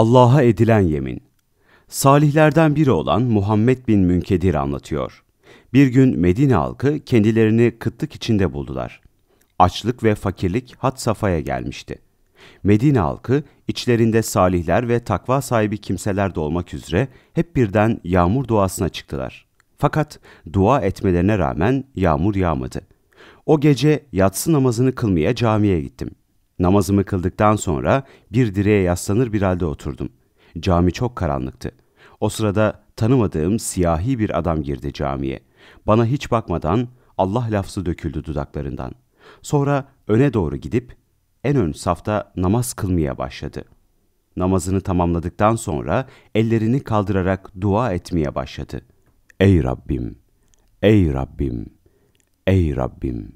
Allah'a edilen yemin. Salihlerden biri olan Muhammed bin Münkedir anlatıyor. Bir gün Medine halkı kendilerini kıtlık içinde buldular. Açlık ve fakirlik hat safhaya gelmişti. Medine halkı içlerinde salihler ve takva sahibi kimseler de olmak üzere hep birden yağmur duasına çıktılar. Fakat dua etmelerine rağmen yağmur yağmadı. O gece yatsı namazını kılmaya camiye gittim. Namazımı kıldıktan sonra bir direğe yaslanır bir halde oturdum. Cami çok karanlıktı. O sırada tanımadığım siyahi bir adam girdi camiye. Bana hiç bakmadan Allah lafzı döküldü dudaklarından. Sonra öne doğru gidip en ön safta namaz kılmaya başladı. Namazını tamamladıktan sonra ellerini kaldırarak dua etmeye başladı. Ey Rabbim! Ey Rabbim! Ey Rabbim!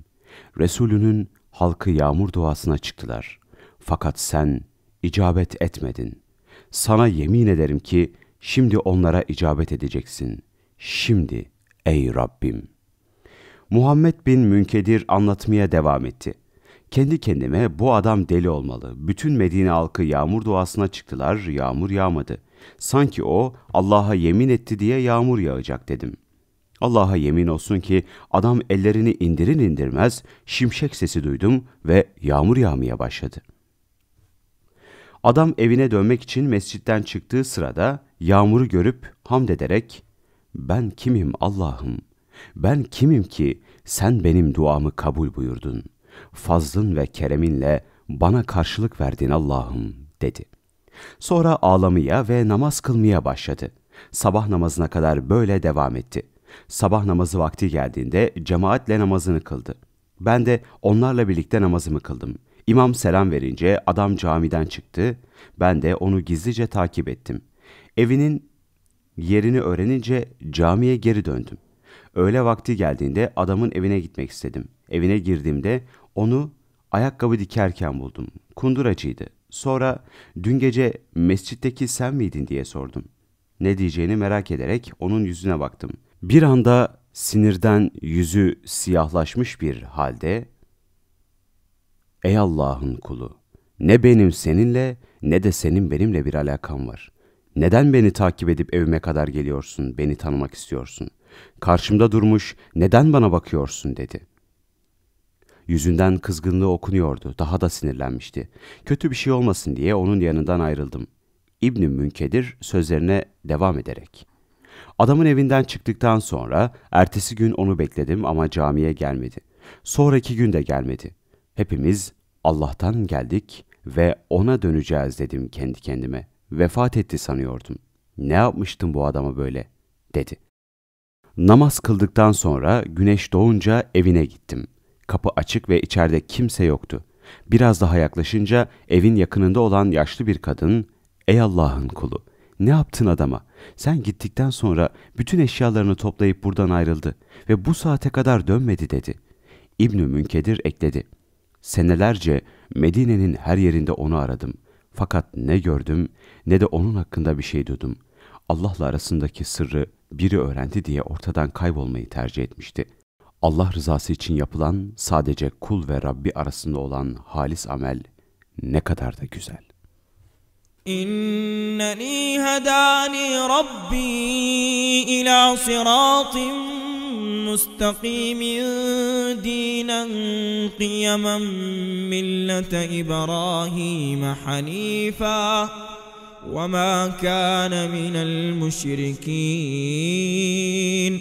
Resulünün halkı yağmur duasına çıktılar. Fakat sen icabet etmedin. Sana yemin ederim ki şimdi onlara icabet edeceksin. Şimdi ey Rabbim. Muhammed bin Münkedir anlatmaya devam etti. Kendi kendime bu adam deli olmalı. Bütün Medine halkı yağmur duasına çıktılar, yağmur yağmadı. Sanki o Allah'a yemin etti diye yağmur yağacak dedim. Allah'a yemin olsun ki adam ellerini indirin indirmez şimşek sesi duydum ve yağmur yağmaya başladı. Adam evine dönmek için mescitten çıktığı sırada yağmuru görüp hamd ederek ''Ben kimim Allah'ım? Ben kimim ki sen benim duamı kabul buyurdun? Fazlın ve kereminle bana karşılık verdin Allah'ım.'' dedi. Sonra ağlamaya ve namaz kılmaya başladı. Sabah namazına kadar böyle devam etti.'' sabah namazı vakti geldiğinde cemaatle namazını kıldı. Ben de onlarla birlikte namazımı kıldım. İmam selam verince adam camiden çıktı. Ben de onu gizlice takip ettim. Evinin yerini öğrenince camiye geri döndüm. Öğle vakti geldiğinde adamın evine gitmek istedim. Evine girdiğimde onu ayakkabı dikerken buldum. Kunduracıydı. Sonra dün gece mescitteki sen miydin diye sordum. Ne diyeceğini merak ederek onun yüzüne baktım. Bir anda sinirden yüzü siyahlaşmış bir halde, ''Ey Allah'ın kulu, ne benim seninle ne de senin benimle bir alakam var. Neden beni takip edip evime kadar geliyorsun, beni tanımak istiyorsun? Karşımda durmuş, neden bana bakıyorsun?'' dedi.'' Yüzünden kızgınlığı okunuyordu. Daha da sinirlenmişti. Kötü bir şey olmasın diye onun yanından ayrıldım. İbn Münkedir sözlerine devam ederek. Adamın evinden çıktıktan sonra ertesi gün onu bekledim ama camiye gelmedi. Sonraki gün de gelmedi. Hepimiz Allah'tan geldik ve ona döneceğiz dedim kendi kendime. Vefat etti sanıyordum. Ne yapmıştım bu adama böyle? dedi. Namaz kıldıktan sonra güneş doğunca evine gittim. Kapı açık ve içeride kimse yoktu. Biraz daha yaklaşınca evin yakınında olan yaşlı bir kadın, ''Ey Allah'ın kulu, ne yaptın adama? Sen gittikten sonra bütün eşyalarını toplayıp buradan ayrıldı ve bu saate kadar dönmedi dedi. İbnü Münkedir ekledi. Senelerce Medine'nin her yerinde onu aradım. Fakat ne gördüm ne de onun hakkında bir şey duydum. Allah'la arasındaki sırrı biri öğrendi diye ortadan kaybolmayı tercih etmişti. Allah rızası için yapılan sadece kul ve Rabbi arasında olan halis amel ne kadar da güzel. إنني هداني ربي إلى صراط مستقيم دينا قيما ملة إبراهيم حنيفا وما كان من المشركين